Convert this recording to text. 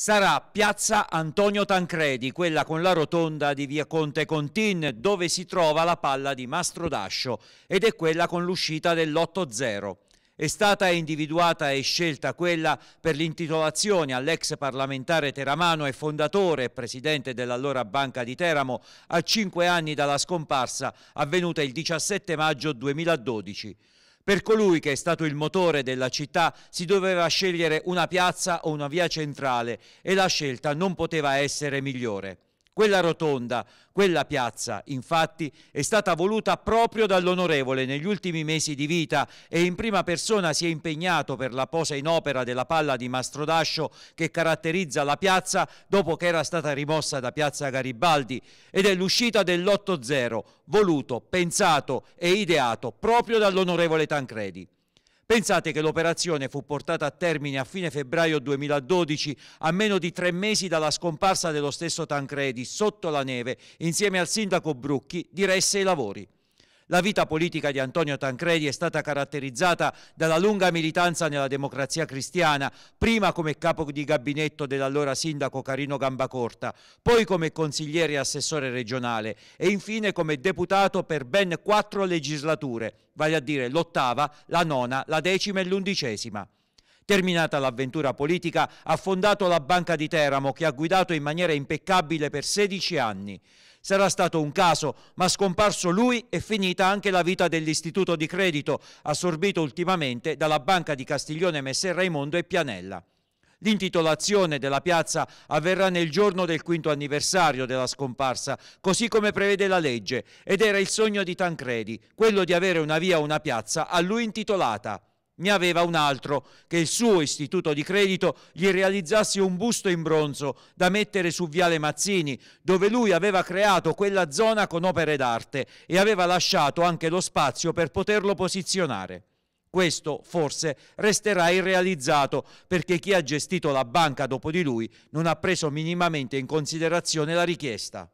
sarà piazza Antonio Tancredi, quella con la rotonda di via Conte Contin, dove si trova la palla di Mastro Dascio ed è quella con l'uscita dell'8-0. È stata individuata e scelta quella per l'intitolazione all'ex parlamentare teramano e fondatore e presidente dell'allora Banca di Teramo a cinque anni dalla scomparsa avvenuta il 17 maggio 2012. Per colui che è stato il motore della città si doveva scegliere una piazza o una via centrale e la scelta non poteva essere migliore. Quella rotonda, quella piazza, infatti, è stata voluta proprio dall'onorevole negli ultimi mesi di vita e in prima persona si è impegnato per la posa in opera della palla di Mastrodascio che caratterizza la piazza dopo che era stata rimossa da piazza Garibaldi ed è l'uscita dell'8-0, voluto, pensato e ideato proprio dall'onorevole Tancredi. Pensate che l'operazione fu portata a termine a fine febbraio 2012, a meno di tre mesi dalla scomparsa dello stesso Tancredi, sotto la neve, insieme al sindaco Brucchi, diresse i lavori. La vita politica di Antonio Tancredi è stata caratterizzata dalla lunga militanza nella democrazia cristiana, prima come capo di gabinetto dell'allora sindaco Carino Gambacorta, poi come consigliere e assessore regionale e infine come deputato per ben quattro legislature, vale a dire l'ottava, la nona, la decima e l'undicesima. Terminata l'avventura politica, ha fondato la Banca di Teramo che ha guidato in maniera impeccabile per 16 anni. Sarà stato un caso, ma scomparso lui è finita anche la vita dell'istituto di credito, assorbito ultimamente dalla Banca di Castiglione Messer Raimondo e Pianella. L'intitolazione della piazza avverrà nel giorno del quinto anniversario della scomparsa, così come prevede la legge, ed era il sogno di Tancredi, quello di avere una via o una piazza a lui intitolata ne aveva un altro che il suo istituto di credito gli realizzasse un busto in bronzo da mettere su Viale Mazzini, dove lui aveva creato quella zona con opere d'arte e aveva lasciato anche lo spazio per poterlo posizionare. Questo forse resterà irrealizzato perché chi ha gestito la banca dopo di lui non ha preso minimamente in considerazione la richiesta.